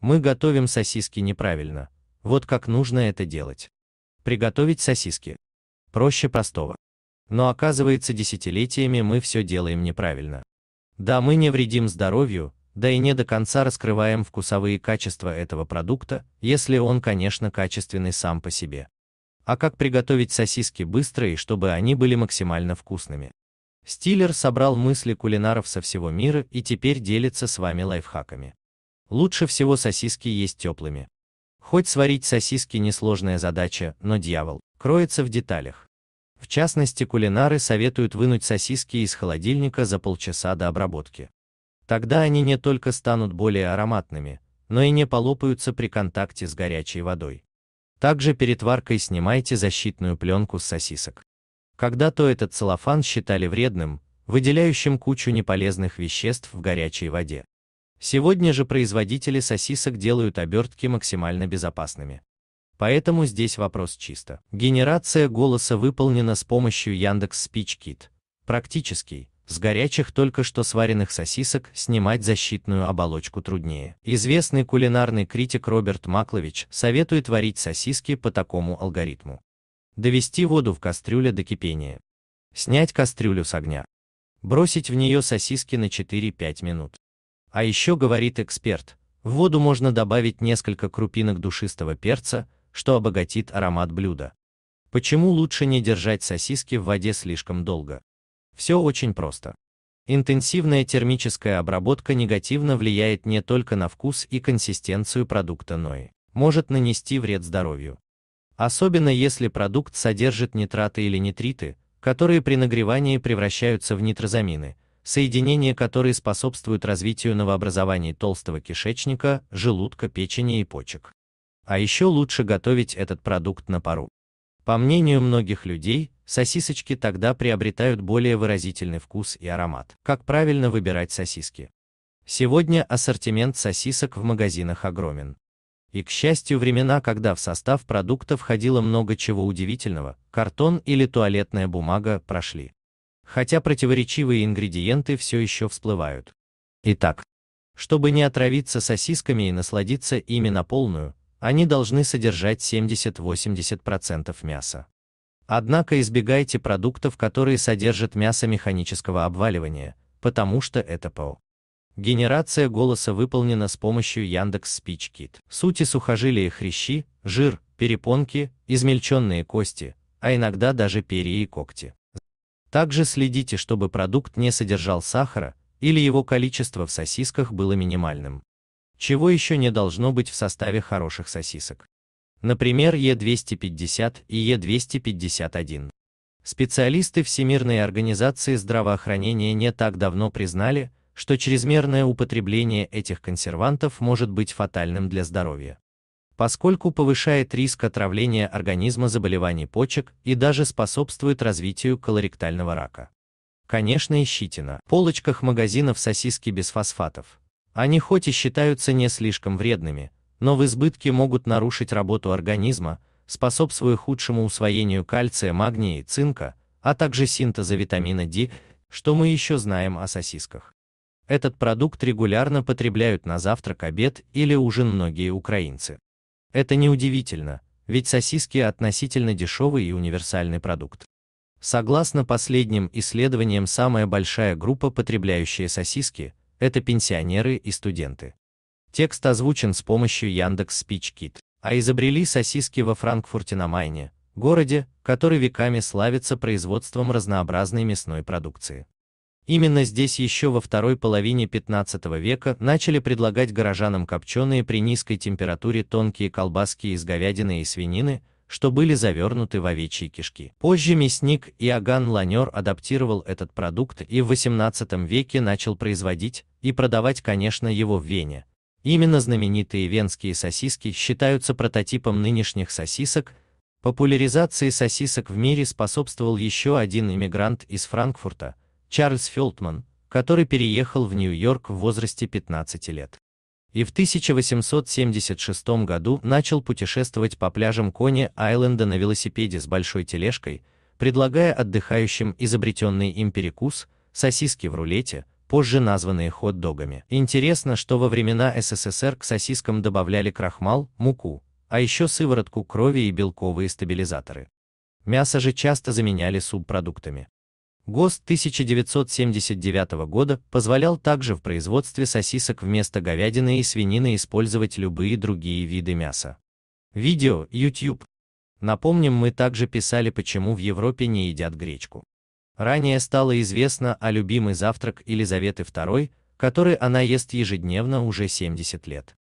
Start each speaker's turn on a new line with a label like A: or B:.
A: Мы готовим сосиски неправильно. Вот как нужно это делать. Приготовить сосиски. Проще простого. Но оказывается десятилетиями мы все делаем неправильно. Да, мы не вредим здоровью, да и не до конца раскрываем вкусовые качества этого продукта, если он, конечно, качественный сам по себе. А как приготовить сосиски быстро и чтобы они были максимально вкусными? Стиллер собрал мысли кулинаров со всего мира и теперь делится с вами лайфхаками. Лучше всего сосиски есть теплыми. Хоть сварить сосиски несложная задача, но дьявол кроется в деталях. В частности, кулинары советуют вынуть сосиски из холодильника за полчаса до обработки. Тогда они не только станут более ароматными, но и не полопаются при контакте с горячей водой. Также перед варкой снимайте защитную пленку с сосисок. Когда-то этот целлофан считали вредным, выделяющим кучу неполезных веществ в горячей воде. Сегодня же производители сосисок делают обертки максимально безопасными. Поэтому здесь вопрос чисто. Генерация голоса выполнена с помощью Яндекс Speech Kit. Практический. С горячих только что сваренных сосисок снимать защитную оболочку труднее. Известный кулинарный критик Роберт Маклович советует варить сосиски по такому алгоритму. Довести воду в кастрюле до кипения. Снять кастрюлю с огня. Бросить в нее сосиски на 4-5 минут. А еще, говорит эксперт, в воду можно добавить несколько крупинок душистого перца, что обогатит аромат блюда. Почему лучше не держать сосиски в воде слишком долго? Все очень просто. Интенсивная термическая обработка негативно влияет не только на вкус и консистенцию продукта, но и может нанести вред здоровью. Особенно если продукт содержит нитраты или нитриты, которые при нагревании превращаются в нитрозамины, соединения которые способствуют развитию новообразований толстого кишечника, желудка, печени и почек. А еще лучше готовить этот продукт на пару. По мнению многих людей, сосисочки тогда приобретают более выразительный вкус и аромат. Как правильно выбирать сосиски? Сегодня ассортимент сосисок в магазинах огромен. И, к счастью, времена, когда в состав продукта входило много чего удивительного, картон или туалетная бумага, прошли хотя противоречивые ингредиенты все еще всплывают. Итак, чтобы не отравиться сосисками и насладиться ими на полную, они должны содержать 70-80% мяса. Однако избегайте продуктов, которые содержат мясо механического обваливания, потому что это ПО. Генерация голоса выполнена с помощью Яндекс Speech Kit. Сути сухожилия хрящи, жир, перепонки, измельченные кости, а иногда даже перья и когти. Также следите, чтобы продукт не содержал сахара или его количество в сосисках было минимальным. Чего еще не должно быть в составе хороших сосисок? Например, Е250 и Е251. Специалисты Всемирной организации здравоохранения не так давно признали, что чрезмерное употребление этих консервантов может быть фатальным для здоровья поскольку повышает риск отравления организма заболеваний почек и даже способствует развитию колоректального рака. Конечно и щетина. В полочках магазинов сосиски без фосфатов. Они хоть и считаются не слишком вредными, но в избытке могут нарушить работу организма, способствуя худшему усвоению кальция, магния и цинка, а также синтеза витамина D, что мы еще знаем о сосисках. Этот продукт регулярно потребляют на завтрак, обед или ужин многие украинцы. Это неудивительно, ведь сосиски относительно дешевый и универсальный продукт. Согласно последним исследованиям, самая большая группа потребляющая сосиски – это пенсионеры и студенты. Текст озвучен с помощью Яндекс Спичкит. А изобрели сосиски во Франкфурте на Майне, городе, который веками славится производством разнообразной мясной продукции. Именно здесь еще во второй половине 15 века начали предлагать горожанам копченые при низкой температуре тонкие колбаски из говядины и свинины, что были завернуты в овечьи кишки. Позже мясник Иоганн Ланер адаптировал этот продукт и в 18 веке начал производить и продавать, конечно, его в Вене. Именно знаменитые венские сосиски считаются прототипом нынешних сосисок. Популяризации сосисок в мире способствовал еще один иммигрант из Франкфурта – Чарльз Фелтман, который переехал в Нью-Йорк в возрасте 15 лет. И в 1876 году начал путешествовать по пляжам Кони-Айленда на велосипеде с большой тележкой, предлагая отдыхающим изобретенный им перекус, сосиски в рулете, позже названные хот-догами. Интересно, что во времена СССР к сосискам добавляли крахмал, муку, а еще сыворотку крови и белковые стабилизаторы. Мясо же часто заменяли субпродуктами. ГОСТ 1979 года позволял также в производстве сосисок вместо говядины и свинины использовать любые другие виды мяса. Видео YouTube. Напомним, мы также писали, почему в Европе не едят гречку. Ранее стало известно о любимый завтрак Елизаветы II, который она ест ежедневно уже 70 лет.